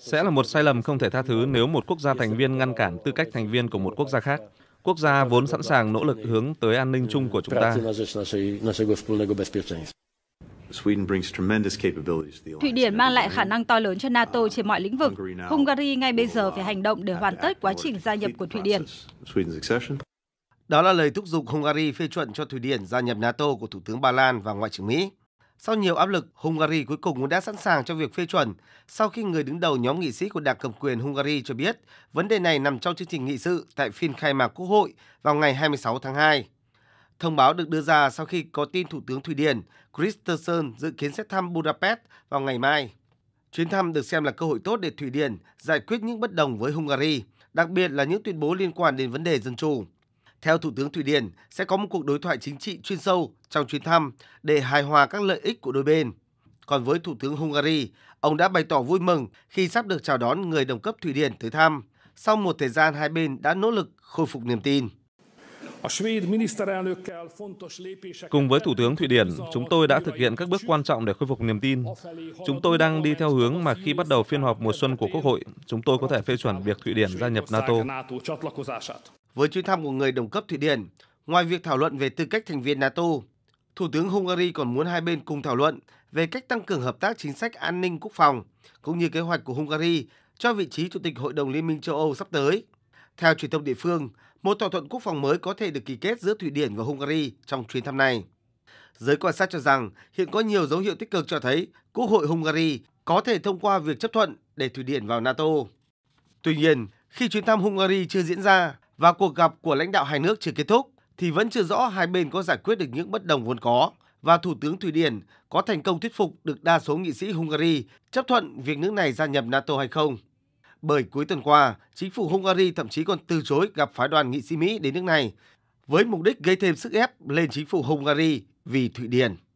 Sẽ là một sai lầm không thể tha thứ nếu một quốc gia thành viên ngăn cản tư cách thành viên của một quốc gia khác. Quốc gia vốn sẵn sàng nỗ lực hướng tới an ninh chung của chúng ta. Thụy Điển mang lại khả năng to lớn cho NATO trên mọi lĩnh vực. Hungary ngay bây giờ phải hành động để hoàn tất quá trình gia nhập của Thụy Điển. Đó là lời thúc giục Hungary phê chuẩn cho Thụy Điển gia nhập NATO của Thủ tướng Ba Lan và Ngoại trưởng Mỹ. Sau nhiều áp lực, Hungary cuối cùng cũng đã sẵn sàng cho việc phê chuẩn sau khi người đứng đầu nhóm nghị sĩ của Đảng cầm quyền Hungary cho biết vấn đề này nằm trong chương trình nghị sự tại phiên khai mạc Quốc hội vào ngày 26 tháng 2. Thông báo được đưa ra sau khi có tin Thủ tướng Thụy Điển Kristersson dự kiến sẽ thăm Budapest vào ngày mai. Chuyến thăm được xem là cơ hội tốt để Thụy Điển giải quyết những bất đồng với Hungary, đặc biệt là những tuyên bố liên quan đến vấn đề dân chủ. Theo Thủ tướng Thụy Điển, sẽ có một cuộc đối thoại chính trị chuyên sâu trong chuyến thăm để hài hòa các lợi ích của đôi bên. Còn với Thủ tướng Hungary, ông đã bày tỏ vui mừng khi sắp được chào đón người đồng cấp Thụy Điển tới thăm. Sau một thời gian, hai bên đã nỗ lực khôi phục niềm tin. Cùng với Thủ tướng Thụy Điển, chúng tôi đã thực hiện các bước quan trọng để khôi phục niềm tin. Chúng tôi đang đi theo hướng mà khi bắt đầu phiên họp mùa xuân của Quốc hội, chúng tôi có thể phê chuẩn việc Thụy Điển gia nhập NATO. Với chuyến thăm của người đồng cấp Thụy Điển, ngoài việc thảo luận về tư cách thành viên NATO, Thủ tướng Hungary còn muốn hai bên cùng thảo luận về cách tăng cường hợp tác chính sách an ninh quốc phòng, cũng như kế hoạch của Hungary cho vị trí Chủ tịch Hội đồng Liên minh châu Âu sắp tới. Theo truyền thông địa phương, một thỏa thuận quốc phòng mới có thể được ký kết giữa Thụy Điển và Hungary trong chuyến thăm này. Giới quan sát cho rằng hiện có nhiều dấu hiệu tích cực cho thấy Quốc hội Hungary có thể thông qua việc chấp thuận để Thụy Điển vào NATO. Tuy nhiên, khi chuyến thăm Hungary chưa diễn ra, và cuộc gặp của lãnh đạo hai nước chưa kết thúc thì vẫn chưa rõ hai bên có giải quyết được những bất đồng vốn có và Thủ tướng Thụy Điển có thành công thuyết phục được đa số nghị sĩ Hungary chấp thuận việc nước này gia nhập NATO hay không. Bởi cuối tuần qua, chính phủ Hungary thậm chí còn từ chối gặp phái đoàn nghị sĩ Mỹ đến nước này với mục đích gây thêm sức ép lên chính phủ Hungary vì Thụy Điển.